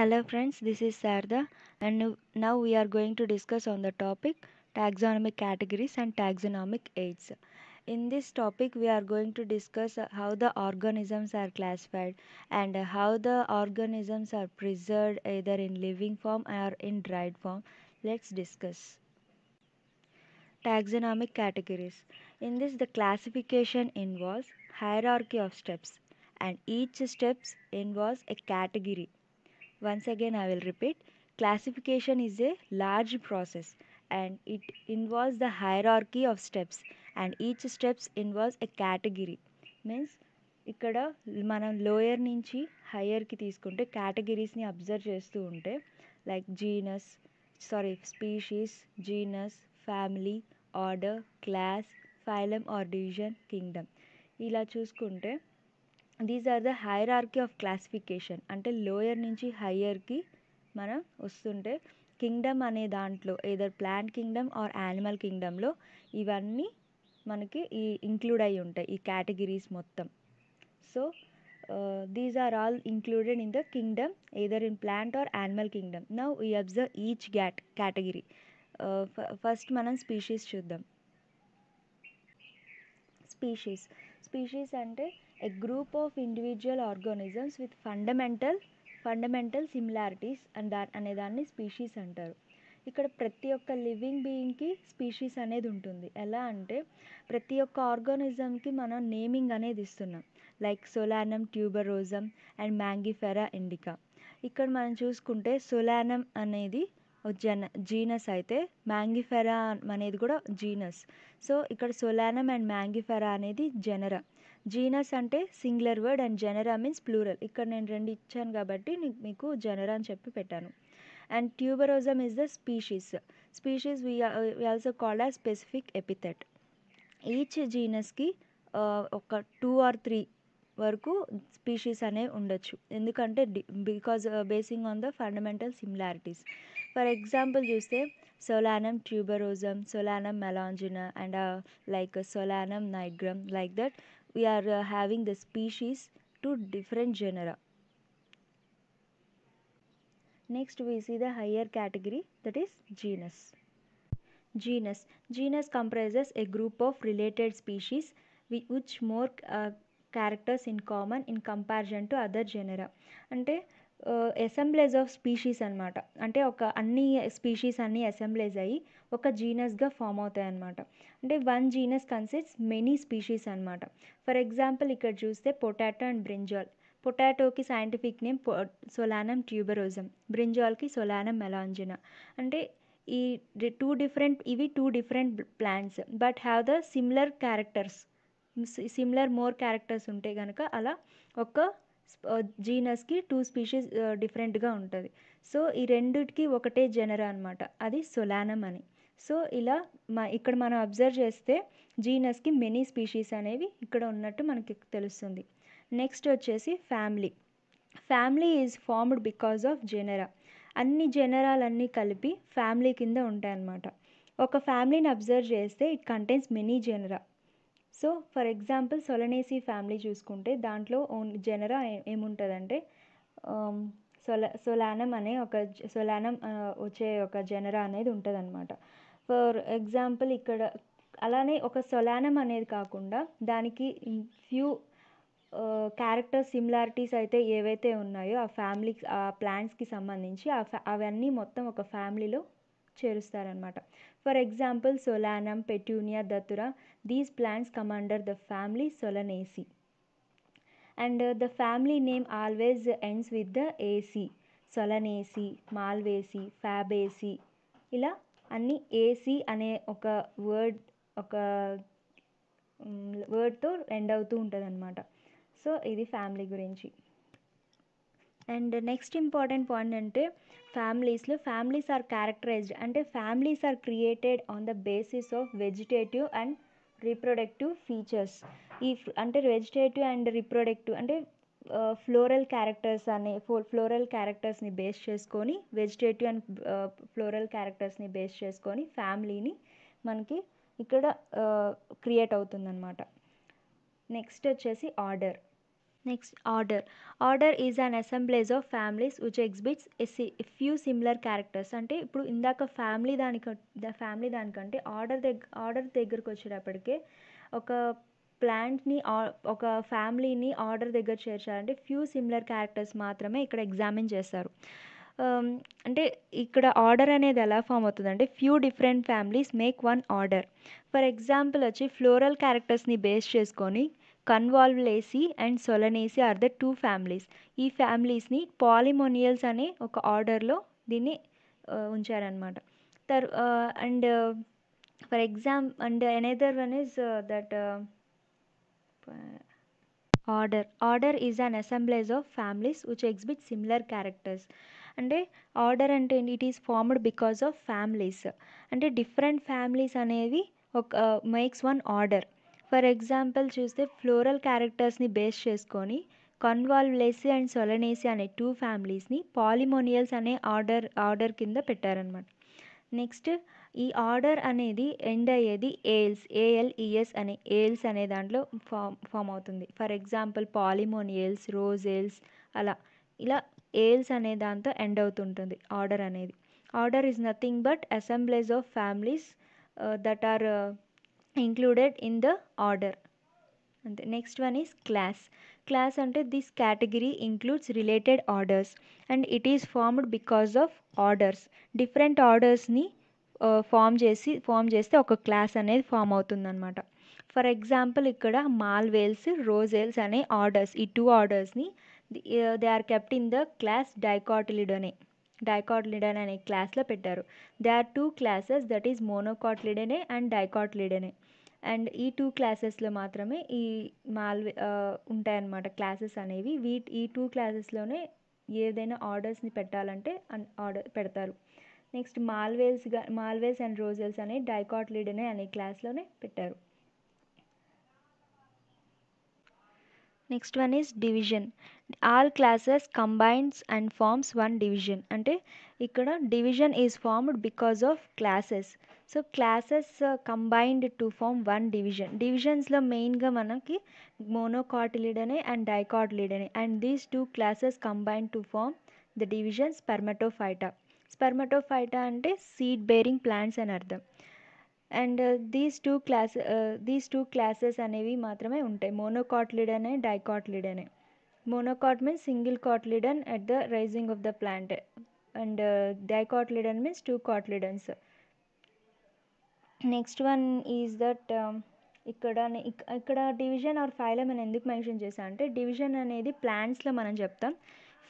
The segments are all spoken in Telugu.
Hello friends, this is Sarda and now we are going to discuss on the topic taxonomic categories and taxonomic aids. In this topic we are going to discuss uh, how the organisms are classified and how the organisms are preserved either in living form or in dried form. Let's discuss. Taxonomic categories. In this the classification involves hierarchy of steps and each steps involves a category Once again, I will repeat classification is a large process and it involves the hierarchy of steps and each steps involves a category means ఇక్కడ మనం లోయర్ నుంచి హయ్యర్కి తీసుకుంటే కేటగిరీస్ని అబ్జర్వ్ చేస్తూ ఉంటే like genus sorry species genus family order class phylum or division kingdom ఇలా చూసుకుంటే these are the hierarchy of classification అంటే లోయర్ నుంచి హయ్యర్కి మనం వస్తుంటే కింగ్డమ్ అనే దాంట్లో either plant kingdom or animal కింగ్డమ్లో ఇవన్నీ మనకి ఈ ఇంక్లూడ్ అయి ఉంటాయి ఈ కేటగిరీస్ మొత్తం so these are all included in the kingdom either in plant or animal kingdom now we observe each గ్యాట్ కేటగిరీ ఫస్ట్ మనం స్పీషీస్ చూద్దాం స్పీషీస్ స్పీషీస్ అంటే a group of individual organisms with fundamental fundamental similarities and దా దాన్ని స్పీషీస్ అంటారు ఇక్కడ ప్రతి ఒక్క లివింగ్ బీయింగ్కి స్పీషీస్ అనేది ఉంటుంది ఎలా అంటే ప్రతి ఒక్క ఆర్గానిజంకి మనం నేమింగ్ అనేది ఇస్తున్నాం like Solanum tuberosum and Mangifera indica ఇక్కడ మనం చూసుకుంటే సొలానం అనేది జన జీనస్ అయితే మ్యాంగిఫెరా అనేది కూడా జీనస్ సో ఇక్కడ సొలానం అండ్ మ్యాంగిఫెరా అనేది జెనరా జీనస్ అంటే singular word and genera means plural ఇక్కడ నేను రెండు ఇచ్చాను కాబట్టి మీకు జెనరా అని చెప్పి పెట్టాను and tuberosum is the species species we also called a specific epithet each జీనస్కి ఒక టూ ఆర్ త్రీ వరకు స్పీషీస్ అనేవి ఉండొచ్చు ఎందుకంటే because basing on the fundamental similarities for example చూస్తే Solanum tuberosum Solanum melongena and like Solanum nigrum like that we are uh, having the species to different genera. Next we see the higher category that is genus. Genus. Genus comprises a group of related species which more uh, characters in common in comparison to other genera. And assemblage of species అనమాట అంటే ఒక అన్ని స్పీషీస్ అన్ని అసెంబ్లేజ్ అయ్యి ఒక జీనస్గా ఫామ్ అవుతాయి అనమాట అంటే one genus consists many species అనమాట ఫర్ ఎగ్జాంపుల్ ఇక్కడ చూస్తే పొటాటో అండ్ బ్రింజాల్ పొటాటోకి సైంటిఫిక్ నేమ్ పొ సొలానం ట్యూబరోజం బ్రింజాల్కి సొలానం మెలాంజినా అంటే ఈ టూ డిఫరెంట్ ఇవి two different plants but have the similar characters similar more characters ఉంటే కనుక అలా ఒక జీనస్కి టూ స్పీషీస్ డిఫరెంట్గా ఉంటుంది సో ఈ రెండిటికి ఒకటే జెనరా అనమాట అది సొలానం అని సో ఇలా మా ఇక్కడ మనం అబ్జర్వ్ చేస్తే జీనస్కి మెనీ స్పీషీస్ అనేవి ఇక్కడ ఉన్నట్టు మనకి తెలుస్తుంది నెక్స్ట్ వచ్చేసి family family is formed because of genera అన్ని జెనరాలన్నీ కలిపి ఫ్యామిలీ కింద ఉంటాయన్నమాట ఒక ఫ్యామిలీని అబ్జర్వ్ చేస్తే it contains many genera so for example Solanaceae family చూసుకుంటే దాంట్లో ఓన్ జెనరా ఏముంటుందంటే సొల సొలానం అనే ఒక సొలానం వచ్చే ఒక జెనరా అనేది ఉంటుందన్నమాట ఫర్ ఎగ్జాంపుల్ ఇక్కడ అలానే ఒక సొలానం అనేది కాకుండా దానికి ఫ్యూ క్యారెక్టర్ సిమిలారిటీస్ అయితే ఏవైతే ఉన్నాయో ఆ ఫ్యామిలీకి ఆ ప్లాంట్స్కి సంబంధించి అవన్నీ మొత్తం ఒక ఫ్యామిలీలో చేరుస్తారనమాట for example Solanum Petunia Datura these plants come under the family Solanaceae and the family name always ends with the aceae Solanaceae Malvaceae Fabaceae ఇలా అన్ని ఏసీ అనే ఒక వర్డ్ ఒక వర్డ్తో ఎండ్ అవుతూ ఉంటుంది అనమాట సో ఇది ఫ్యామిలీ గురించి అండ్ నెక్స్ట్ ఇంపార్టెంట్ పాయింట్ అంటే ఫ్యామిలీస్లో ఫ్యామిలీస్ ఆర్ క్యారెక్టరైజ్డ్ అంటే families are created on the basis of vegetative and reproductive features ఈ అంటే వెజిటేటివ్ అండ్ రీప్రొడక్టివ్ అంటే ఫ్లోరల్ క్యారెక్టర్స్ అనే ఫ్లోరల్ క్యారెక్టర్స్ని బేస్ చేసుకొని వెజిటేటివ్ అండ్ ఫ్లోరల్ క్యారెక్టర్స్ని బేస్ చేసుకొని ఫ్యామిలీని మనకి ఇక్కడ క్రియేట్ అవుతుందన్నమాట నెక్స్ట్ వచ్చేసి order order order Order is an of families which exhibits exhibits a few similar characters అంటే ఇప్పుడు ఇందాక ఫ్యామిలీ దానిక ఫ్యామిలీ దానికంటే ఆర్డర్ దగ్గర ఆర్డర్ దగ్గరకు వచ్చేటప్పటికే ఒక ప్లాంట్ని ఒక ఫ్యామిలీని ఆర్డర్ దగ్గర చేర్చాలంటే ఫ్యూ సిమిలర్ క్యారెక్టర్స్ మాత్రమే ఇక్కడ ఎగ్జామిన్ చేస్తారు um, అంటే ఇక్కడ ఆర్డర్ అనేది ఎలా ఫామ్ అవుతుంది అంటే few different families make one order for example వచ్చి ఫ్లోరల్ క్యారెక్టర్స్ని బేస్ చేసుకొని Convolvulaceae and Solanaceae are the two families ఈ ఫ్యామిలీస్ని పాలిమోనియల్స్ అనే ఒక ఆర్డర్లో దీన్ని ఉంచారనమాట తర్ and for exam and another one is that order order is an assemblage of families which exhibit similar characters అంటే ఆర్డర్ అంటే it is formed because of families అంటే డిఫరెంట్ ఫ్యామిలీస్ అనేవి ఒక makes one order for example చూస్తే ఫ్లోరల్ క్యారెక్టర్స్ని బేస్ చేసుకొని కన్వాల్వ్లేసి అండ్ సొలనేసి అనే టూ ఫ్యామిలీస్ని పాలిమోనియల్స్ అనే ఆర్డర్ ఆర్డర్ కింద పెట్టారనమాట నెక్స్ట్ ఈ ఆర్డర్ అనేది ఎండ్ అయ్యేది ఏల్స్ ఏఎల్ఈఎస్ అనే ఏల్స్ అనే దాంట్లో ఫామ్ ఫామ్ అవుతుంది for example Polemoniales Rosales అలా ఇలా ఏల్స్ అనే దాంతో ఎండ్ అవుతుంటుంది ఆర్డర్ అనేది order is nothing but assemblies of families that uh, are included in the order అంతే next one is class class అంటే this category includes related orders and it is formed because of orders different ఆర్డర్స్ని ఫామ్ చేసి ఫామ్ చేస్తే ఒక క్లాస్ అనేది ఫామ్ అవుతుందన్నమాట ఫర్ ఎగ్జాంపుల్ ఇక్కడ మాల్వేల్స్ రోజేల్స్ అనే ఆర్డర్స్ ఈ టూ ఆర్డర్స్ని they are kept in the class dicotyledon అనే డైకాట్లిడన్ అనే క్లాస్లో పెట్టారు they are two classes that is Monocotyledonae and Dicotyledonae and ఈ టూ క్లాసెస్లో మాత్రమే ఈ మాల్వే ఉంటాయన్నమాట క్లాసెస్ అనేవి వీ ఈ టూ క్లాసెస్లోనే ఏదైనా ఆర్డర్స్ని పెట్టాలంటే ఆర్డర్ పెడతారు నెక్స్ట్ మాల్వేల్స్ మాల్వేల్స్ అండ్ రోజెల్స్ అనే డైకాట్లిడనే అనే క్లాస్లోనే పెట్టారు next one is division all classes combines and forms one division అంటే ఇక్కడ division is formed because of classes so classes uh, combined to form one division డివిజన్స్లో మెయిన్గా మనకి Monocotyledonae and Dicotyledonae and these two classes combine to form the division Spermatophyta Spermatophyta అంటే సీడ్ బేరింగ్ ప్లాంట్స్ అని అర్థం and uh, these two class uh, these two classes అనేవి మాత్రమే ఉంటాయి మోనోకాట్లిడ్ అనే డైకాట్లిడ్ అనే monocot means single cotyledon at the rising of the plant and uh, dicotyledon means two cotyledons next one is that ఇక్కడ ఇక్కడ డివిజన్ ఆర్ ఫైలం అని ఎందుకు మెన్షన్ చేశాను అంటే డివిజన్ అనేది ప్లాంట్స్లో మనం చెప్తాం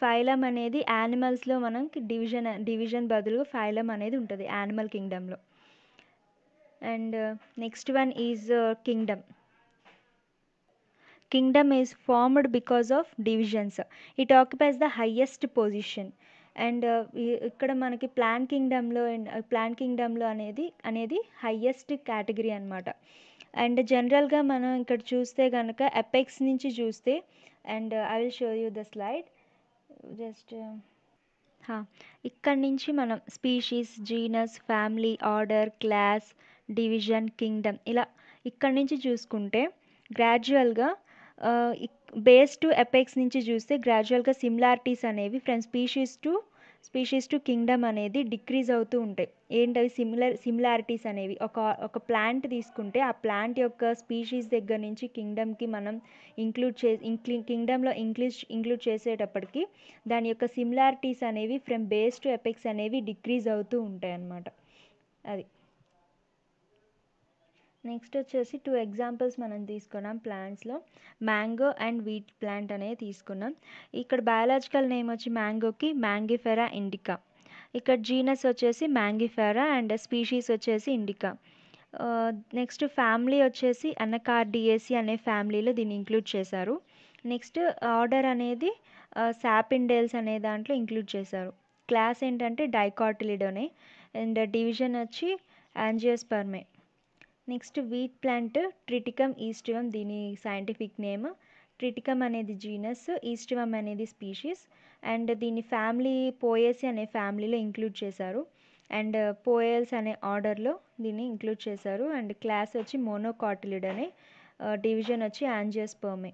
ఫైలం అనేది యానిమల్స్లో మనం డివిజన్ డివిజన్ బదులుగా ఫైలం అనేది ఉంటుంది యానిమల్ కింగ్డమ్లో and next one is kingdom kingdom is formed because of divisions it occupies the highest position and uh, ఇక్కడ మనకి ప్లాన్ కింగ్డమ్లో ప్లాన్ కింగ్డమ్లో అనేది అనేది హయ్యెస్ట్ కేటగిరీ అనమాట అండ్ జనరల్గా మనం ఇక్కడ చూస్తే కనుక ఎపెక్స్ నుంచి చూస్తే and I will show you the slide just ఇక్కడ నుంచి మనం species genus family order class division kingdom ఇలా ఇక్కడ నుంచి చూసుకుంటే గ్రాడ్యువల్గా బేస్ టు ఎపెక్స్ నుంచి చూస్తే గ్రాడ్యువల్గా సిమిలారిటీస్ అనేవి from species to species to kingdom అనేది డిక్రీజ్ అవుతూ ఉంటాయి ఏంటవి సిమిలర్ సిమిలారిటీస్ అనేవి ఒక ఒక ప్లాంట్ తీసుకుంటే ఆ ప్లాంట్ యొక్క స్పీషీస్ దగ్గర నుంచి కింగ్డమ్కి మనం ఇంక్లూడ్ చే ఇంక్లీ కింగ్డమ్లో ఇంక్లూజ్ ఇంక్లూడ్ చేసేటప్పటికి దాని యొక్క సిమిలారిటీస్ అనేవి ఫ్రమ్ బేస్ టు ఎపెక్స్ అనేవి డిక్రీజ్ అవుతూ ఉంటాయి అన్నమాట అది నెక్స్ట్ వచ్చేసి టూ ఎగ్జాంపుల్స్ మనం తీసుకున్నాం ప్లాంట్స్లో మ్యాంగో అండ్ వీట్ ప్లాంట్ అనేది తీసుకున్నాం ఇక్కడ బయాలజికల్ నేమ్ వచ్చి మ్యాంగోకి మ్యాంగిఫెరా ఇండికా ఇక్కడ జీనస్ వచ్చేసి మ్యాంగిఫెరా అండ్ స్పీషీస్ వచ్చేసి ఇండికా నెక్స్ట్ ఫ్యామిలీ వచ్చేసి అనకార్డియేసి అనే ఫ్యామిలీలో దీన్ని ఇంక్లూడ్ చేశారు నెక్స్ట్ ఆర్డర్ అనేది శాపిండేల్స్ అనే దాంట్లో ఇంక్లూడ్ చేశారు క్లాస్ ఏంటంటే డైకాటిలిడోనే అండ్ డివిజన్ వచ్చి Angiospermae next wheat plant Triticum aestivum దీని సైంటిఫిక్ నేమ్ ట్రిటికమ్ అనేది జీనస్ ఈస్టివమ్ అనేది స్పీషీస్ అండ్ దీని ఫ్యామిలీ పోయేసి అనే ఫ్యామిలీలో ఇంక్లూడ్ చేశారు అండ్ పోయల్స్ అనే ఆర్డర్లో దీన్ని ఇంక్లూడ్ చేశారు అండ్ క్లాస్ వచ్చి మోనోకాటిలిడ్ అనే డివిజన్ వచ్చి Angiospermae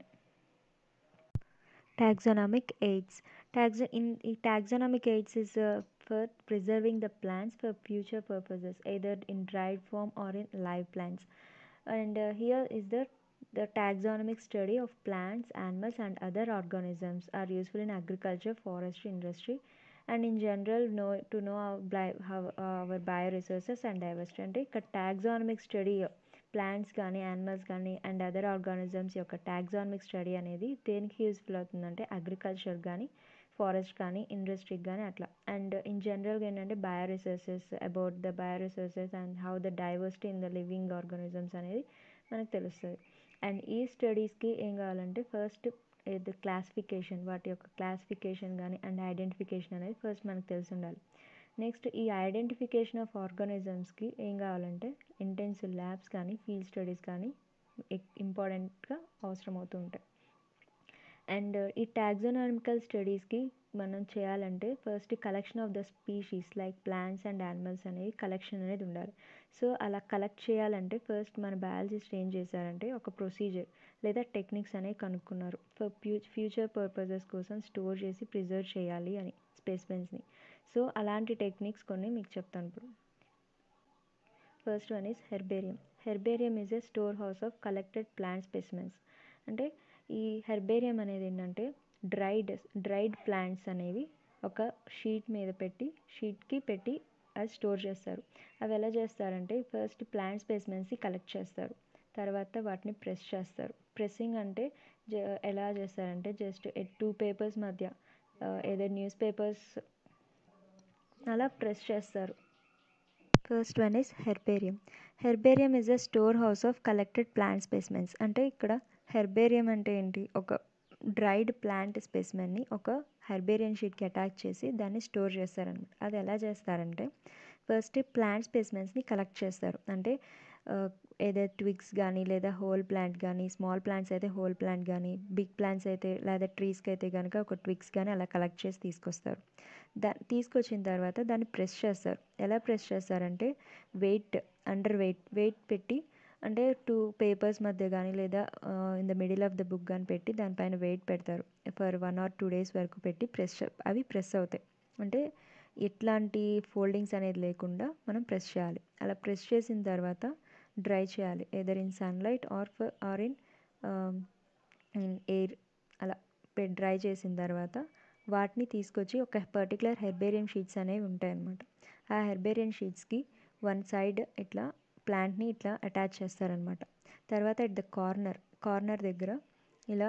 taxonomic aids taxo in ఈ taxonomic aids is for preserving the plants for future purposes either in dried form or in live plants and uh, here is the the taxonomic study of plants animals and other organisms are useful in agriculture forestry industry and in general know to know our bio resources and diversity అంటే ఇక్కడ టాక్సానమిక్ స్టడీ ప్లాంట్స్ కానీ యానిమల్స్ కానీ అండ్ అదర్ ఆర్గానిజమ్స్ యొక్క టాక్సానమిక్ స్టడీ అనేది దేనికి యూస్ఫుల్ అవుతుందంటే అగ్రికల్చర్ కానీ ఫారెస్ట్ కానీ ఇండస్ట్రీకి కానీ అట్లా అండ్ ఇన్ జనరల్గా ఏంటంటే bio resources about the bio resources and how the diversity in the living organisms అనేది మనకు తెలుస్తుంది అండ్ ఈ స్టడీస్కి ఏం కావాలంటే ఫస్ట్ ఇది క్లాసిఫికేషన్ వాటి యొక్క క్లాసిఫికేషన్ కానీ అండ్ ఐడెంటిఫికేషన్ అనేది ఫస్ట్ మనకు తెలిసి ఉండాలి నెక్స్ట్ ఈ ఐడెంటిఫికేషన్ ఆఫ్ ఆర్గానిజమ్స్కి ఏం కావాలంటే ఇంటెన్సివ్ ల్యాబ్స్ కానీ ఫీల్డ్ స్టడీస్ కానీ ఇంపార్టెంట్గా అవసరం అవుతూ ఉంటాయి అండ్ ఈ టాక్సోనామికల్ స్టడీస్కి మనం చేయాలంటే first collection of the species like plants and animals అనేవి కలెక్షన్ అనేది ఉండాలి సో అలా కలెక్ట్ చేయాలంటే ఫస్ట్ మన బయాలజిస్ట్ ఏం చేశారంటే ఒక ప్రొసీజర్ లేదా టెక్నిక్స్ అనేవి కనుక్కున్నారు ఫర్ ఫ్యూచర్ పర్పసెస్ కోసం స్టోర్ చేసి ప్రిజర్వ్ చేయాలి అని స్పెసిమెన్స్ని సో అలాంటి టెక్నిక్స్ కొన్ని మీకు చెప్తాను ఇప్పుడు first one is herbarium herbarium is a store house of collected plant specimens అంటే ఈ హెర్బేరియం అనేది ఏంటంటే డ్రైడ్ డ్రైడ్ ప్లాంట్స్ అనేవి ఒక షీట్ మీద పెట్టి షీట్కి పెట్టి అది స్టోర్ చేస్తారు అవి ఎలా చేస్తారంటే ఫస్ట్ ప్లాంట్ స్పెసిమెన్స్ని కలెక్ట్ చేస్తారు తర్వాత వాటిని ప్రెస్ చేస్తారు ప్రెస్సింగ్ అంటే జ ఎలా చేస్తారంటే జస్ట్ టూ పేపర్స్ మధ్య ఏదో న్యూస్ పేపర్స్ అలా ప్రెస్ చేస్తారు first one is herbarium herbarium is a store house of collected plant basements అంటే ఇక్కడ హెర్బేరియం అంటే ఏంటి ఒక డ్రైడ్ ప్లాంట్ స్పెసిమెన్ని ఒక హెర్బేరియం షీట్కి అటాచ్ చేసి దాన్ని స్టోర్ చేస్తారనమాట అది ఎలా చేస్తారంటే ఫస్ట్ ప్లాంట్ స్పెసిమెన్స్ని కలెక్ట్ చేస్తారు అంటే ఏదైతే ట్విగ్స్ కానీ లేదా హోల్ ప్లాంట్ కానీ స్మాల్ ప్లాంట్స్ అయితే హోల్ ప్లాంట్ కానీ బిగ్ ప్లాంట్స్ అయితే లేదా ట్రీస్కి అయితే కనుక ఒక ట్విగ్స్ కానీ అలా కలెక్ట్ చేసి తీసుకొస్తారు దా తీసుకొచ్చిన తర్వాత దాన్ని ప్రెస్ చేస్తారు ఎలా ప్రెస్ చేస్తారంటే వెయిట్ అండర్ వెయిట్ వెయిట్ పెట్టి అంటే టూ పేపర్స్ మధ్య కానీ లేదా in the middle of the book కానీ పెట్టి దానిపైన వెయిట్ పెడతారు for one or two days వరకు పెట్టి ప్రెస్ అవి ప్రెస్ అవుతాయి అంటే ఎట్లాంటి ఫోల్డింగ్స్ అనేది లేకుండా మనం ప్రెస్ చేయాలి అలా ప్రెస్ చేసిన తర్వాత డ్రై చేయాలి either in sunlight or for or in in air అలా డ్రై చేసిన తర్వాత వాటిని తీసుకొచ్చి ఒక పర్టికులర్ హెర్బేరియం షీట్స్ అనేవి అన్నమాట ఆ హెర్బేరియం షీట్స్కి వన్ సైడ్ ఇట్లా ప్లాంట్ని ఇట్లా అటాచ్ చేస్తారనమాట తర్వాత ఎట్ ద కార్నర్ కార్నర్ దగ్గర ఇలా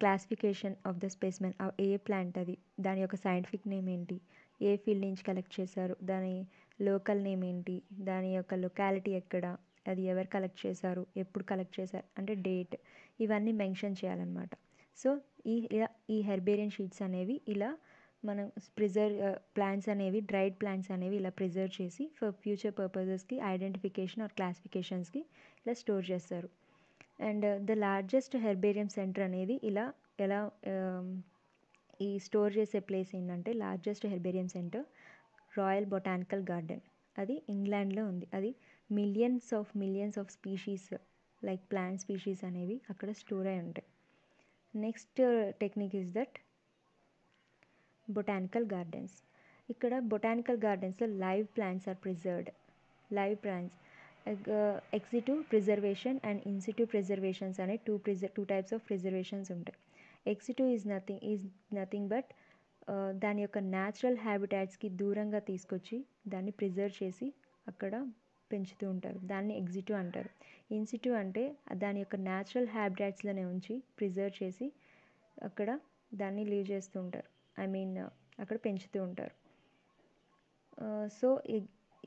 క్లాసిఫికేషన్ ఆఫ్ ద స్పేస్మెన్ ఏ ప్లాంట్ అది దాని యొక్క సైంటిఫిక్ నేమ్ ఏంటి ఏ ఫీల్డ్ నుంచి కలెక్ట్ చేశారు దాని లోకల్ నేమ్ ఏంటి దాని యొక్క లొకాలిటీ ఎక్కడ అది ఎవరు కలెక్ట్ చేశారు ఎప్పుడు కలెక్ట్ చేశారు అంటే డేట్ ఇవన్నీ మెన్షన్ చేయాలన్నమాట సో ఈ ఈ హెర్బేరియన్ షీట్స్ అనేవి ఇలా మనం ప్రిజర్వ్ ప్లాంట్స్ uh, అనేవి డ్రైడ్ ప్లాంట్స్ అనేవి ఇలా ప్రిజర్వ్ చేసి ఫర్ ఫ్యూచర్ పర్పసెస్కి ఐడెంటిఫికేషన్ ఆర్ క్లాసిఫికేషన్స్కి ఇలా స్టోర్ చేస్తారు and the largest herbarium centre అనేది ఇలా ఎలా um, ఈ స్టోర్ చేసే ప్లేస్ ఏంటంటే largest herbarium centre Royal Botanical Garden అది ఇంగ్లాండ్లో ఉంది అది millions of millions of species like plant species అనేవి అక్కడ స్టోర్ అయి ఉంటాయి next technique is that botanical gardens ఇక్కడ బొటానికల్ గార్డెన్స్లో live plants are preserved live plants ex situ preservation and in situ preservations అనే టూ ప్రిజర్ టూ టైప్స్ ఆఫ్ ప్రిజర్వేషన్స్ ఉంటాయి ex situ is nothing is nothing but దాని యొక్క న్యాచురల్ హ్యాబిటాట్స్కి దూరంగా తీసుకొచ్చి దాన్ని ప్రిజర్వ్ చేసి అక్కడ పెంచుతూ ఉంటారు దాన్ని ఎగ్జిటివ్ అంటారు ఇన్సిటివ్ అంటే దాని యొక్క న్యాచురల్ హ్యాబిటాట్స్లోనే ఉంచి ప్రిజర్వ్ చేసి అక్కడ దాన్ని లీవ్ చేస్తూ ఉంటారు ఐ మీన్ అక్కడ పెంచుతూ ఉంటారు సో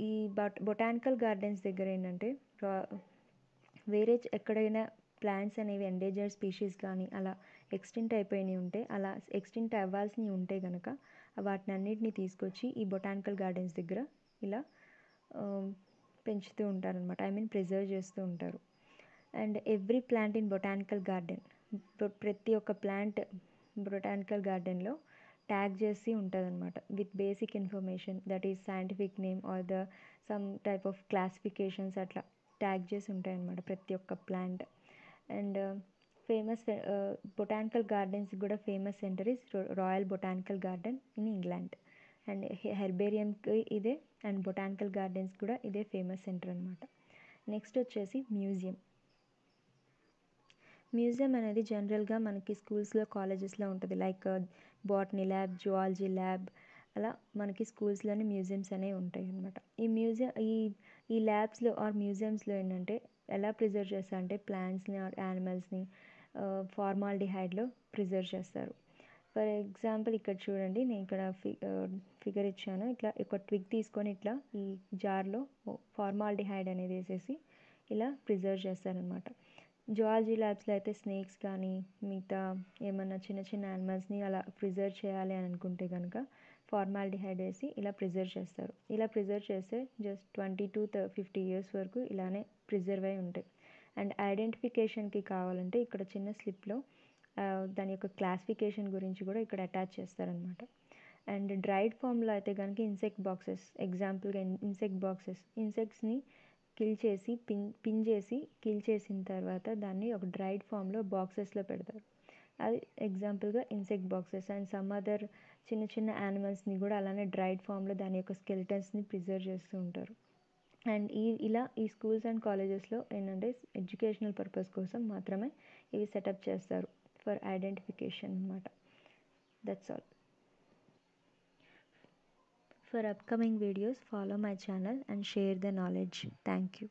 ఈ బట్ బొటానికల్ గార్డెన్స్ దగ్గర ఏంటంటే వేరే ఎక్కడైనా ప్లాంట్స్ అనేవి ఎండేజర్ స్పీషీస్ కానీ అలా ఎక్స్టింట్ అయిపోయినవి ఉంటే అలా ఎక్స్టింట్ అవ్వాల్సినవి ఉంటే కనుక వాటిని అన్నిటిని తీసుకొచ్చి ఈ బొటానికల్ గార్డెన్స్ దగ్గర ఇలా పెంచుతూ ఉంటారనమాట ఐ మీన్ ప్రిజర్వ్ చేస్తూ ఉంటారు and every plant in botanical garden ప్రతి ఒక్క ప్లాంట్ బొటానికల్ గార్డెన్లో ట్యాగ్ చేసి ఉంటుంది అనమాట with basic information that is scientific name or the some type of classifications అట్లా ట్యాగ్ చేసి ఉంటాయి అనమాట ప్రతి ఒక్క plant and famous botanical gardens కూడా famous centre is Royal Botanical Garden in England and హెర్బేరియంకి ఇదే అండ్ బొటానికల్ గార్డెన్స్ కూడా ఇదే ఫేమస్ సెంటర్ అనమాట నెక్స్ట్ వచ్చేసి మ్యూజియం మ్యూజియం అనేది జనరల్గా మనకి స్కూల్స్లో కాలేజెస్లో ఉంటుంది like botany lab zoology lab అలా మనకి స్కూల్స్లోనే మ్యూజియమ్స్ అనేవి ఉంటాయి అనమాట ఈ మ్యూజియం ఈ ఈ ల్యాబ్స్లో ఆర్ మ్యూజియంస్లో ఏంటంటే ఎలా ప్రిజర్వ్ చేస్తారు అంటే ప్లాంట్స్ని ఆర్ యానిమల్స్ని హైడ్లో ప్రిజర్వ్ చేస్తారు ఫర్ ఎగ్జాంపుల్ ఇక్కడ చూడండి నేను ఇక్కడ ఫి ఫిగర్ ఇచ్చాను ఇట్లా ఒక ట్విక్ తీసుకొని ఇట్లా ఈ జార్లో హైడ్ అనేది వేసేసి ఇలా ప్రిజర్వ్ చేస్తారనమాట జువాలజీ ల్యాబ్స్లో అయితే స్నేక్స్ కానీ మిగతా ఏమన్నా చిన్న చిన్న యానిమల్స్ని అలా ప్రిజర్వ్ చేయాలి అని అనుకుంటే కనుక ఫార్మాల్డిహైడ్ వేసి ఇలా ప్రిజర్వ్ చేస్తారు ఇలా ప్రిజర్వ్ చేస్తే just twenty to fifty years వరకు ఇలానే ప్రిజర్వ్ అయి ఉంటాయి అండ్ ఐడెంటిఫికేషన్కి కావాలంటే ఇక్కడ చిన్న స్లిప్లో దాని యొక్క క్లాసిఫికేషన్ గురించి కూడా ఇక్కడ అటాచ్ చేస్తారనమాట అండ్ డ్రైడ్ ఫామ్లో అయితే కనుక ఇన్సెక్ట్ బాక్సెస్ ఎగ్జాంపుల్గా ఇన్సెక్ట్ బాక్సెస్ ఇన్సెక్ట్స్ని కిల్ చేసి పిన్ పిన్ చేసి కిల్ చేసిన తర్వాత దాన్ని ఒక డ్రైడ్ ఫామ్లో బాక్సెస్లో పెడతారు అది ఎగ్జాంపుల్గా insect boxes and some other చిన్న చిన్న యానిమల్స్ని కూడా అలానే డ్రైడ్ ఫామ్లో దాని యొక్క స్కెల్టన్స్ని ప్రిజర్వ్ చేస్తూ ఉంటారు అండ్ ఈ ఇలా ఈ స్కూల్స్ అండ్ కాలేజెస్లో ఏంటంటే ఎడ్యుకేషనల్ పర్పస్ కోసం మాత్రమే ఇవి సెటప్ చేస్తారు ఫర్ ఐడెంటిఫికేషన్ అనమాట that's all for upcoming videos follow my channel and share the knowledge thank you